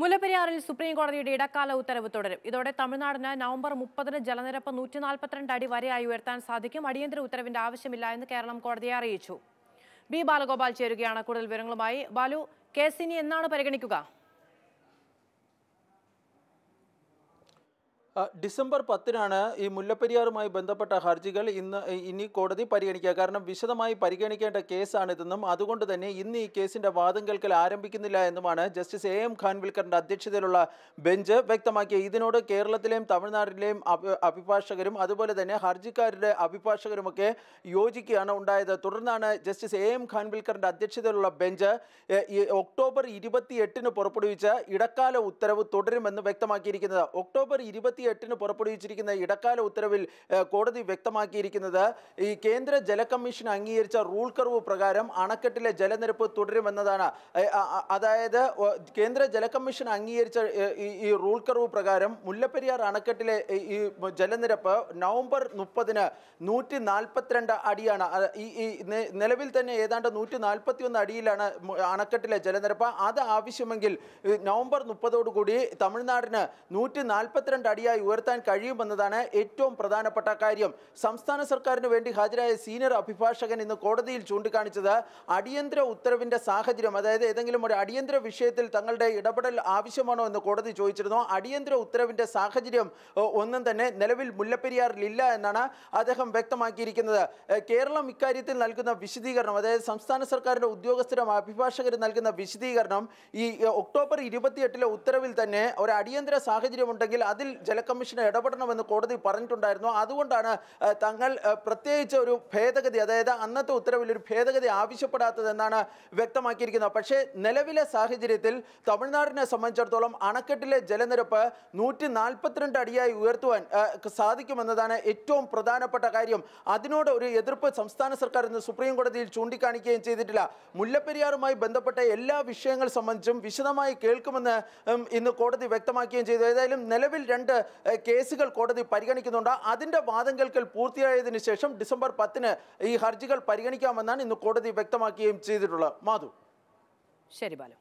മുല്ലപ്പെരിയാറിൽ supreme കോടതിയുടെ ഇടക്കാല ഉത്തരവ് തുടരും ഇതോടെ തമിഴ്നാടിന് നവംബർ മുപ്പതിന് ജലനിരപ്പ് നൂറ്റി നാൽപ്പത്തിരണ്ട് അടി വരെയായി ഉയർത്താൻ സാധിക്കും അടിയന്തര ഉത്തരവിന്റെ ആവശ്യമില്ല എന്ന് കേരളം കോടതിയെ അറിയിച്ചു ബി ബാലഗോപാൽ ചേരുകയാണ് കൂടുതൽ വിവരങ്ങളുമായി ബാലു കേസിനി എന്നാണ് പരിഗണിക്കുക ഡിസംബർ പത്തിനാണ് ഈ മുല്ലപ്പെരിയാറുമായി ബന്ധപ്പെട്ട ഹർജികൾ ഇന്ന് ഇനി കോടതി പരിഗണിക്കുക കാരണം വിശദമായി പരിഗണിക്കേണ്ട കേസാണിതെന്നും അതുകൊണ്ട് തന്നെ ഇന്ന് ഈ കേസിന്റെ വാദം കേൾക്കൽ ആരംഭിക്കുന്നില്ല എന്നുമാണ് ജസ്റ്റിസ് എ എം ഖാൻവിൽക്കറിന്റെ അധ്യക്ഷതയിലുള്ള ബെഞ്ച് വ്യക്തമാക്കിയ ഇതിനോട് കേരളത്തിലെയും തമിഴ്നാട്ടിലെയും അഭിഭാഷകരും അതുപോലെ തന്നെ ഹർജിക്കാരുടെ അഭിഭാഷകരുമൊക്കെ യോജിക്കുകയാണ് ഉണ്ടായത് തുടർന്നാണ് ജസ്റ്റിസ് എ എം ഖാൻവിൽക്കറിന്റെ അധ്യക്ഷതയിലുള്ള ബെഞ്ച് ഒക്ടോബർ ഇരുപത്തി എട്ടിന് പുറപ്പെടുവിച്ച ഇടക്കാല ഉത്തരവ് തുടരുമെന്ന് വ്യക്തമാക്കിയിരിക്കുന്നത് ഒക്ടോബർ ഇരുപത്തി ഇരുപത്തി എട്ടിന് പുറപ്പെടുവിച്ചിരിക്കുന്ന ഇടക്കാല ഉത്തരവിൽ കോടതി വ്യക്തമാക്കിയിരിക്കുന്നത് ഈ കേന്ദ്ര ജല കമ്മീഷൻ അംഗീകരിച്ച റൂൾ കർവ് പ്രകാരം അണക്കെട്ടിലെ ജലനിരപ്പ് തുടരുമെന്നതാണ് അതായത് കേന്ദ്ര ജല കമ്മീഷൻ അംഗീകരിച്ച ഈ റൂൾ കർവ് പ്രകാരം മുല്ലപ്പെരിയാർ അണക്കെട്ടിലെ ഈ ജലനിരപ്പ് നവംബർ മുപ്പതിന് നൂറ്റി നാൽപ്പത്തിരണ്ട് അടിയാണ് ഈ നിലവിൽ തന്നെ ഏതാണ്ട് നൂറ്റി നാൽപ്പത്തി ഒന്ന് അടിയിലാണ് അണക്കെട്ടിലെ ജലനിരപ്പ് അത് ആവശ്യമെങ്കിൽ നവംബർ മുപ്പതോടുകൂടി തമിഴ്നാടിന് നൂറ്റി നാൽപ്പത്തിരണ്ട് അടിയായി മുഖ്യമന്ത്രിയായി ഉയർത്താൻ കഴിയുമെന്നതാണ് ഏറ്റവും പ്രധാനപ്പെട്ട കാര്യം സംസ്ഥാന സർക്കാരിന് വേണ്ടി ഹാജരായ സീനിയർ അഭിഭാഷകൻ ഇന്ന് കോടതിയിൽ ചൂണ്ടിക്കാണിച്ചത് അടിയന്തര ഉത്തരവിന്റെ സാഹചര്യം അതായത് ഏതെങ്കിലും ഒരു അടിയന്തര വിഷയത്തിൽ തങ്ങളുടെ ഇടപെടൽ ആവശ്യമാണോ എന്ന് കോടതി ചോദിച്ചിരുന്നു അടിയന്തര ഉത്തരവിന്റെ സാഹചര്യം ഒന്നും തന്നെ നിലവിൽ മുല്ലപ്പെരിയാറിൽ ഇല്ല എന്നാണ് അദ്ദേഹം വ്യക്തമാക്കിയിരിക്കുന്നത് കേരളം ഇക്കാര്യത്തിൽ നൽകുന്ന വിശദീകരണം അതായത് സംസ്ഥാന സർക്കാരിന്റെ ഉദ്യോഗസ്ഥരും അഭിഭാഷകരും നൽകുന്ന വിശദീകരണം ഈ ഒക്ടോബർ ഇരുപത്തിയെട്ടിലെ ഉത്തരവിൽ തന്നെ ഒരു അടിയന്തര സാഹചര്യം ഉണ്ടെങ്കിൽ അതിൽ ജല കമ്മീഷന് ഇടപെടണമെന്ന് കോടതി പറഞ്ഞിട്ടുണ്ടായിരുന്നു അതുകൊണ്ടാണ് തങ്ങൾ പ്രത്യേകിച്ച് ഒരു ഭേദഗതി അതായത് അന്നത്തെ ഉത്തരവിൽ ഒരു ഭേദഗതി ആവശ്യപ്പെടാത്തതെന്നാണ് വ്യക്തമാക്കിയിരിക്കുന്നത് പക്ഷേ നിലവിലെ സാഹചര്യത്തിൽ തമിഴ്നാടിനെ സംബന്ധിച്ചിടത്തോളം അണക്കെട്ടിലെ ജലനിരപ്പ് നൂറ്റി നാൽപ്പത്തിരണ്ട് അടിയായി ഉയർത്തുവാൻ സാധിക്കുമെന്നതാണ് ഏറ്റവും പ്രധാനപ്പെട്ട കാര്യം അതിനോട് ഒരു എതിർപ്പ് സംസ്ഥാന സർക്കാർ ഇന്ന് സുപ്രീം കോടതിയിൽ ചൂണ്ടിക്കാണിക്കുകയും ചെയ്തിട്ടില്ല മുല്ലപ്പെരിയാറുമായി ബന്ധപ്പെട്ട എല്ലാ വിഷയങ്ങൾ സംബന്ധിച്ചും വിശദമായി കേൾക്കുമെന്ന് ഇന്ന് കോടതി വ്യക്തമാക്കുകയും ചെയ്തു ഏതായാലും നിലവിൽ രണ്ട് കേസുകൾ കോടതി പരിഗണിക്കുന്നുണ്ട് അതിൻ്റെ വാദം കേൾക്കൽ പൂർത്തിയായതിനു ശേഷം ഡിസംബർ പത്തിന് ഈ ഹർജികൾ പരിഗണിക്കാമെന്നാണ് ഇന്ന് കോടതി വ്യക്തമാക്കുകയും ചെയ്തിട്ടുള്ളത് മാധു ശരി ബാലു